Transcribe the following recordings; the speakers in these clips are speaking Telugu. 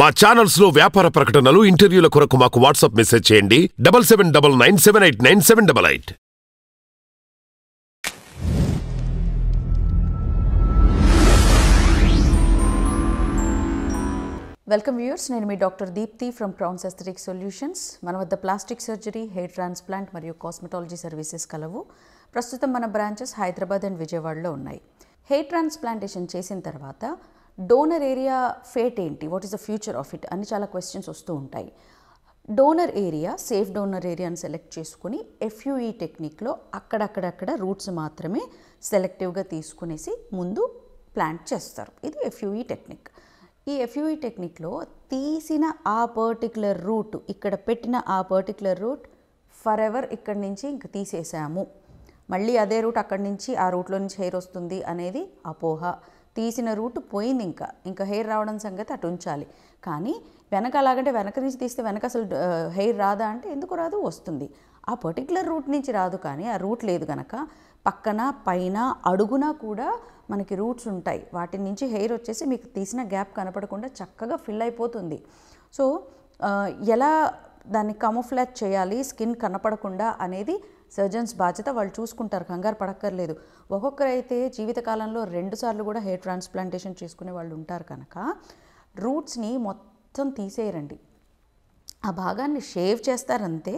మా ఛానల్స్ లో వ్యాపార ప్రకటనలు ఇంటర్వ్యూల కొరకు మాకు వాట్సాప్ మెసేజ్ చేయండి double seven double nine seven eight nine seven double eight welcome viewers నేను మీ doctor Deepti from Crowns Aesthetic Solutions మన వద్ద ప్లాస్టిక్ సర్జరీ హెయిర్ ట్రాన్స్ప్లాంట్ మరియు కాస్మెటాలజీ సర్వీసెస్ కలవు ప్రస్తుతం మన బ్రాంచెస్ హైదరాబాద్ అండ్ విజయవాడలో ఉన్నాయి హెయిర్ ట్రాన్స్ప్లాంటేషన్ చేసిన తర్వాత డోనర్ ఏరియా ఫేట్ ఏంటి what is the future of it అని చాలా క్వశ్చన్స్ వస్తూ ఉంటాయి డోనర్ ఏరియా సేఫ్ డోనర్ ఏరియాని సెలెక్ట్ చేసుకుని ఎఫ్యూఈ టెక్నిక్లో e అక్కడక్కడక్కడ రూట్స్ మాత్రమే సెలెక్టివ్గా తీసుకునేసి ముందు ప్లాంట్ చేస్తారు ఇది ఎఫ్యూఈ టెక్నిక్ e ఈ ఎఫ్యూఈ టెక్నిక్లో e తీసిన ఆ పర్టికులర్ రూట్ ఇక్కడ పెట్టిన ఆ పర్టికులర్ రూట్ ఫర్ ఎవర్ ఇక్కడి నుంచి ఇంక తీసేసాము మళ్ళీ అదే రూట్ అక్కడి నుంచి ఆ రూట్లో నుంచి హెయిర్ వస్తుంది అనేది అపోహ తీసిన రూట్ పోయింది ఇంకా ఇంకా హెయిర్ రావడం సంగతి అటు ఉంచాలి కానీ వెనక అలాగంటే వెనక నుంచి తీస్తే వెనక అసలు హెయిర్ రాదా అంటే ఎందుకు రాదు వస్తుంది ఆ పర్టికులర్ రూట్ నుంచి రాదు కానీ ఆ రూట్ లేదు కనుక పక్కన పైన అడుగున కూడా మనకి రూట్స్ ఉంటాయి వాటి నుంచి హెయిర్ వచ్చేసి మీకు తీసిన గ్యాప్ కనపడకుండా చక్కగా ఫిల్ అయిపోతుంది సో ఎలా దాన్ని కమోఫ్లాజ్ చేయాలి స్కిన్ కనపడకుండా అనేది సర్జన్స్ బాధ్యత వాళ్ళు చూసుకుంటారు కంగారు పడక్కర్లేదు ఒక్కొక్కరైతే జీవితకాలంలో రెండుసార్లు కూడా హెయిర్ ట్రాన్స్ప్లాంటేషన్ చేసుకునే వాళ్ళు ఉంటారు కనుక రూట్స్ని మొత్తం తీసేయరండి ఆ భాగాన్ని షేవ్ చేస్తారంతే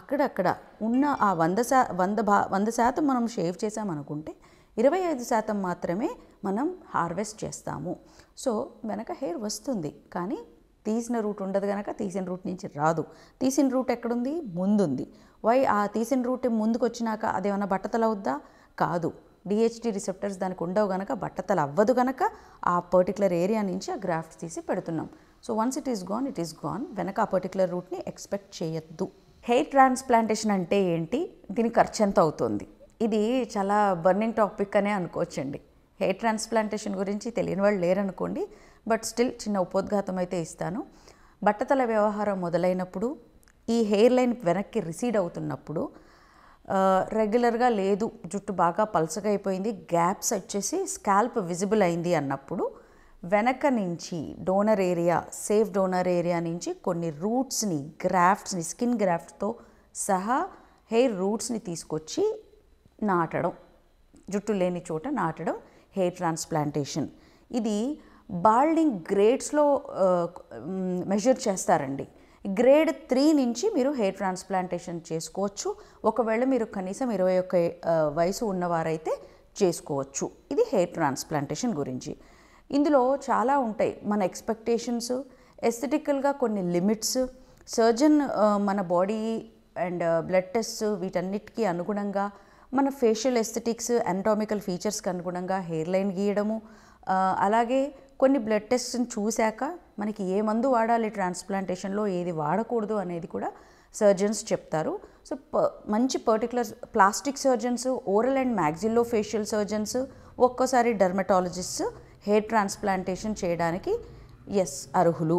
అక్కడక్కడ ఉన్న ఆ వంద శా వంద భా వంద శాతం మనం షేవ్ చేసామనుకుంటే ఇరవై ఐదు శాతం మాత్రమే మనం హార్వెస్ట్ చేస్తాము సో వెనక హెయిర్ వస్తుంది కానీ తీసిన రూట్ ఉండదు కనుక తీసిన రూట్ నుంచి రాదు తీసిన రూట్ ఎక్కడుంది ముందుంది వై ఆ తీసిన రూట్ ముందుకు వచ్చినాక అదేమన్నా బట్టతలు అవుద్దా కాదు డిహెచ్డి రిసెప్టర్స్ దానికి ఉండవు కనుక బట్టతలు అవ్వదు కనుక ఆ పర్టికులర్ ఏరియా నుంచి ఆ గ్రాఫ్ట్ తీసి పెడుతున్నాం so once it is gone it is gone వెనక ఆ పర్టికులర్ రూట్ని ఎక్స్పెక్ట్ చేయొద్దు హెయిర్ ట్రాన్స్ప్లాంటేషన్ అంటే ఏంటి దీని ఖర్చు ఎంత అవుతుంది ఇది చాలా బర్నింగ్ టాపిక్ అనే అనుకోవచ్చండి హెయిర్ ట్రాన్స్ప్లాంటేషన్ గురించి తెలియని వాళ్ళు లేరనుకోండి బట్ స్టిల్ చిన్న ఉపోద్ఘాతం అయితే ఇస్తాను బట్టతల వ్యవహారం మొదలైనప్పుడు ఈ హెయిర్ లైన్ వెనక్కి రిసీడ్ అవుతున్నప్పుడు రెగ్యులర్గా లేదు జుట్టు బాగా పల్చగా అయిపోయింది గ్యాప్స్ వచ్చేసి స్కాల్ప్ విజిబుల్ అయింది అన్నప్పుడు వెనక నుంచి donor area safe donor area నుంచి కొన్ని రూట్స్ని గ్రాఫ్ట్స్ని స్కిన్ గ్రాఫ్ట్తో సహా హెయిర్ రూట్స్ని తీసుకొచ్చి నాటడం జుట్టు లేని చోట నాటడం హెయిర్ ట్రాన్స్ప్లాంటేషన్ ఇది బాల్డింగ్ గ్రేడ్స్లో మెజర్ చేస్తారండి గ్రేడ్ త్రీ నుంచి మీరు హెయిర్ ట్రాన్స్ప్లాంటేషన్ చేసుకోవచ్చు ఒకవేళ మీరు కనీసం ఇరవై ఒక వయసు ఉన్నవారైతే చేసుకోవచ్చు ఇది హెయిర్ ట్రాన్స్ప్లాంటేషన్ గురించి ఇందులో చాలా ఉంటాయి మన ఎక్స్పెక్టేషన్స్ ఎస్థెటికల్గా కొన్ని లిమిట్స్ సర్జన్ మన బాడీ అండ్ బ్లడ్ టెస్ట్ వీటన్నిటికీ అనుగుణంగా మన ఫేషియల్ ఎస్థెటిక్స్ అనటామికల్ ఫీచర్స్కి అనుగుణంగా హెయిర్ లైన్ గీయడము అలాగే కొన్ని బ్లడ్ టెస్ట్ని చూశాక మనకి ఏ మందు వాడాలి ట్రాన్స్ప్లాంటేషన్లో ఏది వాడకూడదు అనేది కూడా సర్జన్స్ చెప్తారు సో ప మంచి particular plastic surgeons oral and maxillofacial ఫేషియల్ సర్జన్స్ ఒక్కోసారి డర్మటాలజిస్ట్ హెయిర్ ట్రాన్స్ప్లాంటేషన్ చేయడానికి ఎస్ అర్హులు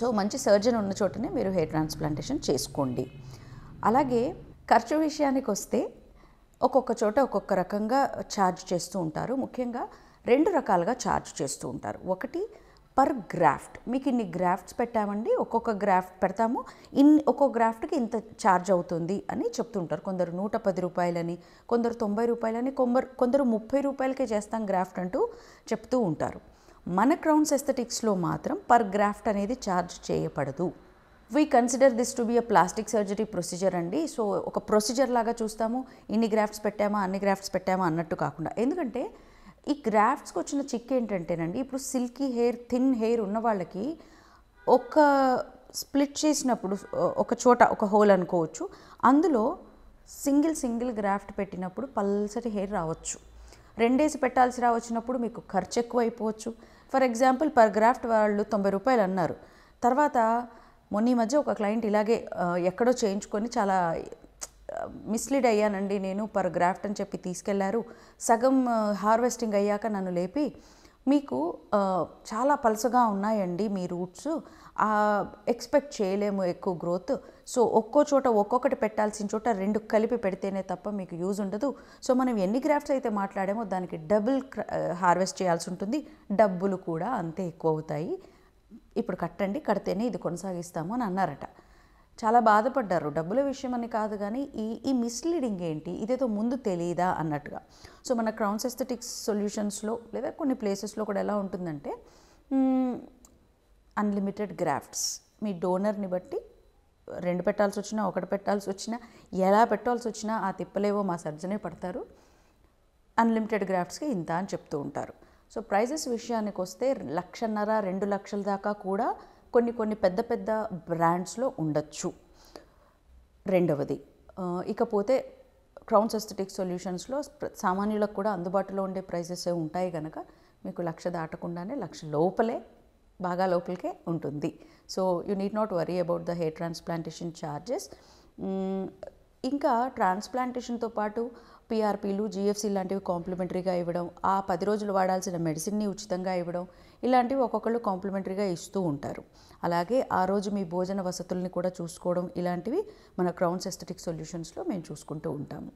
సో మంచి సర్జన్ ఉన్న చోటనే మీరు హెయిర్ ట్రాన్స్ప్లాంటేషన్ చేసుకోండి అలాగే ఖర్చు విషయానికి వస్తే ఒక్కొక్క చోట ఒక్కొక్క రకంగా ఛార్జ్ చేస్తూ ఉంటారు ముఖ్యంగా రెండు రకాలుగా ఛార్జ్ చేస్తూ ఉంటారు ఒకటి పర్ గ్రాఫ్ట్ మీకు ఇన్ని గ్రాఫ్ట్స్ పెట్టామండి ఒక్కొక్క గ్రాఫ్ట్ పెడతాము ఇన్ ఒక్కొక్క గ్రాఫ్ట్కి ఇంత ఛార్జ్ అవుతుంది అని చెప్తుంటారు కొందరు నూట పది రూపాయలని కొందరు తొంభై రూపాయలని కొందరు కొందరు ముప్పై రూపాయలకే చేస్తాం గ్రాఫ్ట్ అంటూ చెప్తూ ఉంటారు మన క్రౌన్స్ ఎస్థెటిక్స్లో మాత్రం పర్ గ్రాఫ్ట్ అనేది ఛార్జ్ చేయబడదు we consider this to be a plastic surgery procedure అండి సో ఒక ప్రొసీజర్ లాగా చూస్తాము ఇన్ని గ్రాఫ్ట్స్ పెట్టామా అన్ని గ్రాఫ్ట్స్ పెట్టామా అన్నట్టు కాకుండా ఎందుకంటే ఈ గ్రాఫ్ట్స్కి వచ్చిన చిక్ ఏంటంటేనండి ఇప్పుడు సిల్కీ హెయిర్ థిన్ హెయిర్ ఉన్న వాళ్ళకి ఒక స్ప్లిట్ చేసినప్పుడు ఒక చోట ఒక హోల్ అనుకోవచ్చు అందులో సింగిల్ సింగిల్ గ్రాఫ్ట్ పెట్టినప్పుడు పల్సటి హెయిర్ రావచ్చు రెండేసి పెట్టాల్సి రావచ్చినప్పుడు మీకు ఖర్చు ఎక్కువ అయిపోవచ్చు ఫర్ ఎగ్జాంపుల్ పర్ గ్రాఫ్ట్ వాళ్ళు తొంభై రూపాయలు అన్నారు తర్వాత మొన్న ఈ మధ్య ఒక క్లయింట్ ఇలాగే ఎక్కడో చేయించుకొని చాలా మిస్లీడ్ అయ్యానండి నేను పర్ గ్రాఫ్ట్ అని చెప్పి తీసుకెళ్లారు సగం హార్వెస్టింగ్ అయ్యాక నన్ను లేపి మీకు చాలా పలసగా ఉన్నాయండి మీ రూట్స్ ఎక్స్పెక్ట్ చేయలేము ఎక్కువ గ్రోత్ సో ఒక్కో చోట ఒక్కొక్కటి పెట్టాల్సిన చోట రెండు కలిపి పెడితేనే తప్ప మీకు యూజ్ ఉండదు సో మనం ఎన్ని గ్రాఫ్ట్స్ అయితే మాట్లాడామో దానికి డబుల్ హార్వెస్ట్ చేయాల్సి ఉంటుంది డబ్బులు కూడా అంతే ఎక్కువ అవుతాయి ఇప్పుడు కట్టండి కడితేనే ఇది కొనసాగిస్తాము అని అన్నారట చాలా బాధపడ్డారు డబ్బుల విషయం అని కాదు కానీ ఈ ఈ మిస్లీడింగ్ ఏంటి ఇదేదో ముందు తెలియదా అన్నట్టుగా సో మన క్రౌన్స్ ఎస్థెటిక్స్ సొల్యూషన్స్లో లేదా కొన్ని ప్లేసెస్లో కూడా ఎలా ఉంటుందంటే అన్లిమిటెడ్ గ్రాఫ్ట్స్ మీ డోనర్ని బట్టి రెండు పెట్టాల్సి వచ్చినా ఒకటి పెట్టాల్సి వచ్చినా ఎలా పెట్టాల్సి వచ్చినా ఆ తిప్పలేవో మా సర్జనే పడతారు అన్లిమిటెడ్ గ్రాఫ్ట్స్కి ఇంత అని చెప్తూ ఉంటారు సో ప్రైజెస్ విషయానికి వస్తే లక్షన్నర రెండు లక్షల దాకా కూడా కొన్ని కొన్ని పెద్ద పెద్ద బ్రాండ్స్లో ఉండొచ్చు రెండవది ఇకపోతే క్రౌన్స్ ఎస్థెటిక్ సొల్యూషన్స్లో సామాన్యులకు కూడా అందుబాటులో ఉండే ప్రైజెస్ ఉంటాయి కనుక మీకు లక్ష దాటకుండానే లక్ష లోపలే బాగా లోపలికే ఉంటుంది so you need not worry about the hair transplantation charges ఇంకా ట్రాన్స్ప్లాంటేషన్తో పాటు పీఆర్పీలు జిఎఫ్సీ లాంటివి కాంప్లిమెంటరీగా ఇవ్వడం ఆ పది రోజులు వాడాల్సిన మెడిసిన్ని ఉచితంగా ఇవ్వడం ఇలాంటివి ఒక్కొక్కళ్ళు కాంప్లిమెంటరీగా ఇస్తూ ఉంటారు అలాగే ఆ రోజు మీ భోజన వసతుల్ని కూడా చూసుకోవడం ఇలాంటివి మన క్రౌన్ ఎస్థెటిక్ సొల్యూషన్స్లో మేము చూసుకుంటూ ఉంటాము